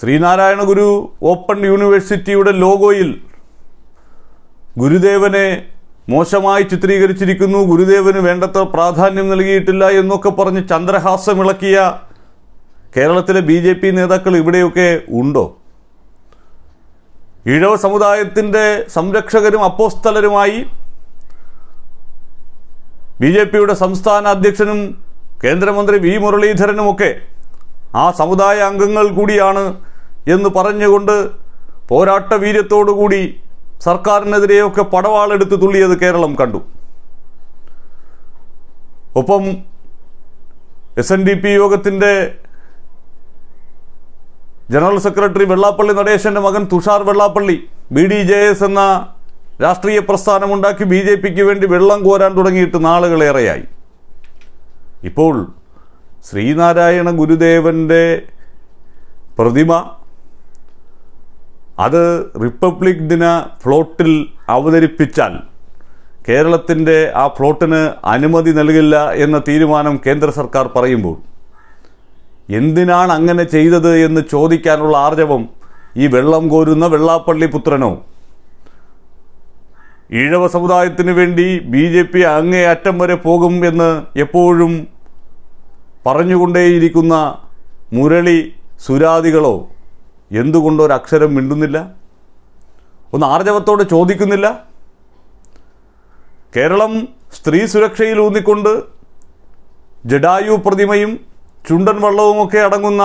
ശ്രീനാരായണ ഗുരു open യൂണിവേഴ്സിറ്റിയുടെ ലോഗോയിൽ ഗുരുദേവനെ മോശമായി ചിത്രീകരിച്ചിരിക്കുന്നു ഗുരുദേവന് വേണ്ടത്ര പ്രാധാന്യം നൽകിയിട്ടില്ല എന്നൊക്കെ പറഞ്ഞ് ചന്ദ്രഹാസമിളക്കിയ കേരളത്തിലെ ബി ജെ പി നേതാക്കൾ ഇവിടെയൊക്കെ ഉണ്ടോ ഇഴവ സമുദായത്തിൻ്റെ സംരക്ഷകരും അപ്പോസ്തലരുമായി ബി ജെ പിയുടെ സംസ്ഥാന അധ്യക്ഷനും കേന്ദ്രമന്ത്രി വി മുരളീധരനുമൊക്കെ ആ സമുദായ അംഗങ്ങൾ കൂടിയാണ് എന്ന് പറഞ്ഞുകൊണ്ട് പോരാട്ട വീര്യത്തോടുകൂടി സർക്കാരിനെതിരെയൊക്കെ പടവാളെടുത്ത് തുള്ളിയത് കേരളം കണ്ടു ഒപ്പം എസ് എൻ ഡി പി യോഗത്തിൻ്റെ ജനറൽ സെക്രട്ടറി വെള്ളാപ്പള്ളി നടേശൻ്റെ മകൻ Thushar Vellappally B D J S എന്ന രാഷ്ട്രീയ പ്രസ്ഥാനമുണ്ടാക്കി ബി ജെ പിക്ക് വേണ്ടി വെള്ളം കോരാൻ തുടങ്ങിയിട്ട് നാളുകളേറെയായി ഇപ്പോൾ ശ്രീനാരായണ ഗുരുദേവൻ്റെ പ്രതിമ അത് റിപ്പബ്ലിക് ദിന ഫ്ലോട്ടിൽ അവതരിപ്പിച്ചാൽ കേരളത്തിൻ്റെ ആ ഫ്ലോട്ടിന് അനുമതി നൽകില്ല എന്ന തീരുമാനം കേന്ദ്ര സർക്കാർ പറയുമ്പോൾ എന്തിനാണ് അങ്ങനെ ചെയ്തത് എന്ന് ചോദിക്കാനുള്ള ആർജവം ഈ വെള്ളം കോരുന്ന വെള്ളാപ്പള്ളി പുത്രനോ ഈഴവ സമുദായത്തിന് വേണ്ടി ബി ജെ പി അങ്ങേ അറ്റം വരെ പോകും എന്ന് എപ്പോഴും പറഞ്ഞുകൊണ്ടേയിരിക്കുന്ന മുരളി സുരാദികളോ എന്തുകൊണ്ട് ഒരു അക്ഷരം മിണ്ടുന്നില്ല ഒന്ന് ആർജവത്തോടെ ചോദിക്കുന്നില്ല കേരളം സ്ത്രീ സുരക്ഷയിൽ ഊന്നിക്കൊണ്ട് ജഡായു പ്രതിമയും ചുണ്ടൻ വള്ളവുമൊക്കെ അടങ്ങുന്ന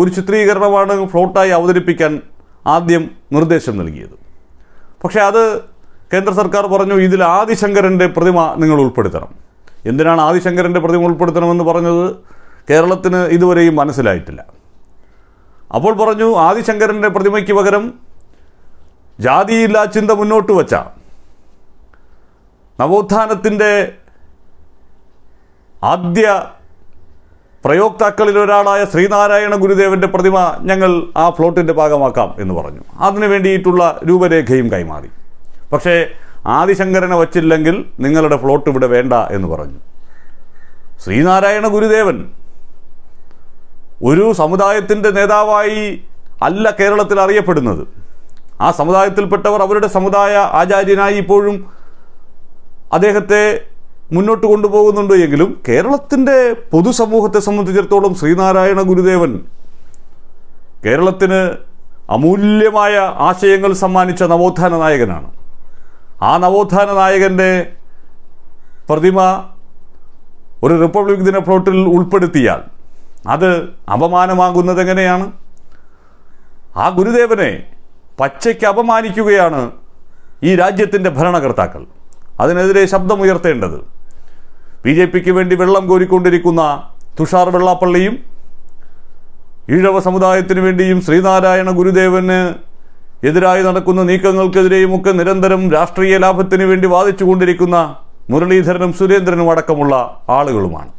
ഒരു ചിത്രീകരണമാണ് ഫ്ലോട്ടായി അവതരിപ്പിക്കാൻ ആദ്യം നിർദ്ദേശം നൽകിയത് പക്ഷേ അത് കേന്ദ്ര സർക്കാർ പറഞ്ഞു ഇതിൽ ആദിശങ്കരൻ്റെ പ്രതിമ നിങ്ങൾ ഉൾപ്പെടുത്തണം എന്തിനാണ് ആദിശങ്കരൻ്റെ പ്രതിമ ഉൾപ്പെടുത്തണമെന്ന് പറഞ്ഞത് കേരളത്തിന് ഇതുവരെയും മനസ്സിലായിട്ടില്ല അപ്പോൾ പറഞ്ഞു ആദിശങ്കരൻ്റെ പ്രതിമയ്ക്ക് പകരം ജാതിയില്ലാ ചിന്ത മുന്നോട്ട് വച്ച നവോത്ഥാനത്തിൻ്റെ ആദ്യ പ്രയോക്താക്കളിൽ ഒരാളായ ശ്രീനാരായണ ഗുരുദേവൻ്റെ പ്രതിമ ഞങ്ങൾ ആ ഫ്ലോട്ടിൻ്റെ ഭാഗമാക്കാം എന്ന് പറഞ്ഞു അതിനു വേണ്ടിയിട്ടുള്ള രൂപരേഖയും കൈമാറി പക്ഷേ ആദിശങ്കരനെ വച്ചില്ലെങ്കിൽ നിങ്ങളുടെ ഫ്ലോട്ട് ഇവിടെ വേണ്ട എന്ന് പറഞ്ഞു ശ്രീനാരായണ ഗുരുദേവൻ ഒരു സമുദായത്തിൻ്റെ നേതാവായി അല്ല കേരളത്തിൽ അറിയപ്പെടുന്നത് ആ സമുദായത്തിൽപ്പെട്ടവർ അവരുടെ സമുദായ ആചാര്യനായി ഇപ്പോഴും അദ്ദേഹത്തെ മുന്നോട്ട് കൊണ്ടുപോകുന്നുണ്ട് എങ്കിലും കേരളത്തിൻ്റെ പൊതുസമൂഹത്തെ സംബന്ധിച്ചിടത്തോളം ശ്രീനാരായണ ഗുരുദേവൻ കേരളത്തിന് അമൂല്യമായ ആശയങ്ങൾ സമ്മാനിച്ച നവോത്ഥാന നായകനാണ് ആ നവോത്ഥാന നായകൻ്റെ പ്രതിമ ഒരു റിപ്പബ്ലിക് ദിന പ്ലോട്ടിൽ ഉൾപ്പെടുത്തിയാൽ അത് അപമാനമാകുന്നത് എങ്ങനെയാണ് ആ ഗുരുദേവനെ പച്ചയ്ക്ക് അപമാനിക്കുകയാണ് ഈ രാജ്യത്തിൻ്റെ ഭരണകർത്താക്കൾ അതിനെതിരെ ശബ്ദമുയർത്തേണ്ടത് ബി ജെ പിക്ക് വേണ്ടി വെള്ളം കോരിക്കൊണ്ടിരിക്കുന്ന തുഷാർ വെള്ളാപ്പള്ളിയും ഈഴവ സമുദായത്തിനു വേണ്ടിയും ശ്രീനാരായണ ഗുരുദേവന് എതിരായി നടക്കുന്ന നീക്കങ്ങൾക്കെതിരെയും ഒക്കെ നിരന്തരം രാഷ്ട്രീയ ലാഭത്തിനു വേണ്ടി വാദിച്ചു കൊണ്ടിരിക്കുന്ന മുരളീധരനും സുരേന്ദ്രനും അടക്കമുള്ള ആളുകളുമാണ്